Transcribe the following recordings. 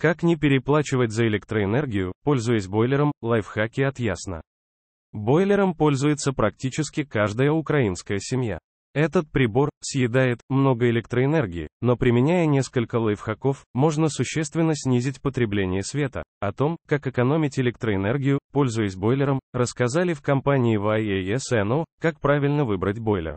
Как не переплачивать за электроэнергию, пользуясь бойлером, лайфхаки от Ясно. Бойлером пользуется практически каждая украинская семья. Этот прибор съедает много электроэнергии, но применяя несколько лайфхаков, можно существенно снизить потребление света. О том, как экономить электроэнергию, пользуясь бойлером, рассказали в компании YASNO, как правильно выбрать бойлер.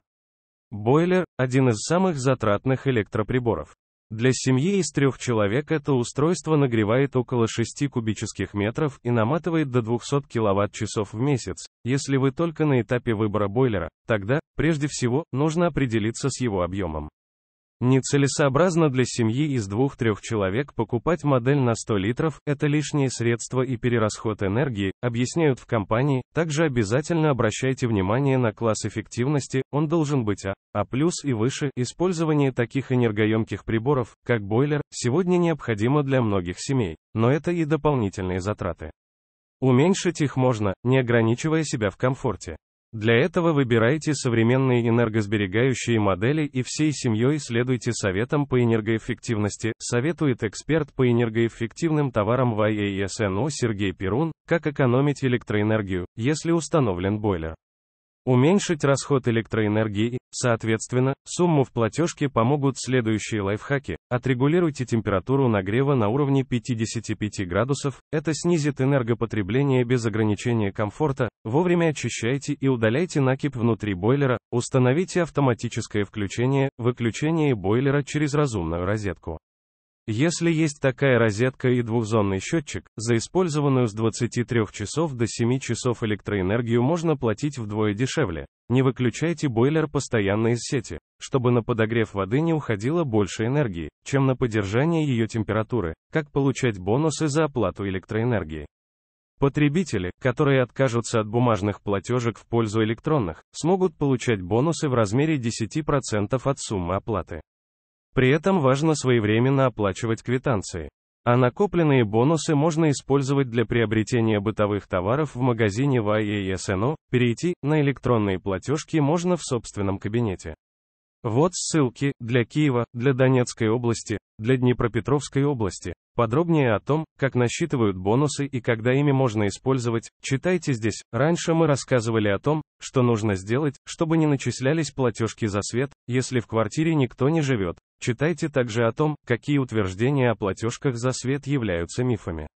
Бойлер – один из самых затратных электроприборов. Для семьи из трех человек это устройство нагревает около 6 кубических метров и наматывает до 200 кВт-часов в месяц. Если вы только на этапе выбора бойлера, тогда, прежде всего, нужно определиться с его объемом. Нецелесообразно для семьи из двух-трех человек покупать модель на 100 литров, это лишние средства и перерасход энергии, объясняют в компании. Также обязательно обращайте внимание на класс эффективности, он должен быть А, А+, плюс и выше. Использование таких энергоемких приборов, как бойлер, сегодня необходимо для многих семей, но это и дополнительные затраты. Уменьшить их можно, не ограничивая себя в комфорте. Для этого выбирайте современные энергосберегающие модели и всей семьей следуйте советам по энергоэффективности, советует эксперт по энергоэффективным товарам в IASNO Сергей Перун, как экономить электроэнергию, если установлен бойлер. Уменьшить расход электроэнергии, соответственно, сумму в платежке помогут следующие лайфхаки. Отрегулируйте температуру нагрева на уровне 55 градусов, это снизит энергопотребление без ограничения комфорта, вовремя очищайте и удаляйте накипь внутри бойлера, установите автоматическое включение, выключение бойлера через разумную розетку. Если есть такая розетка и двухзонный счетчик, за использованную с 23 часов до 7 часов электроэнергию можно платить вдвое дешевле. Не выключайте бойлер постоянно из сети, чтобы на подогрев воды не уходило больше энергии, чем на поддержание ее температуры. Как получать бонусы за оплату электроэнергии? Потребители, которые откажутся от бумажных платежек в пользу электронных, смогут получать бонусы в размере 10% от суммы оплаты. При этом важно своевременно оплачивать квитанции. А накопленные бонусы можно использовать для приобретения бытовых товаров в магазине YASNO, перейти на электронные платежки можно в собственном кабинете. Вот ссылки для Киева, для Донецкой области, для Днепропетровской области. Подробнее о том, как насчитывают бонусы и когда ими можно использовать, читайте здесь. Раньше мы рассказывали о том, что нужно сделать, чтобы не начислялись платежки за свет, если в квартире никто не живет. Читайте также о том, какие утверждения о платежках за свет являются мифами.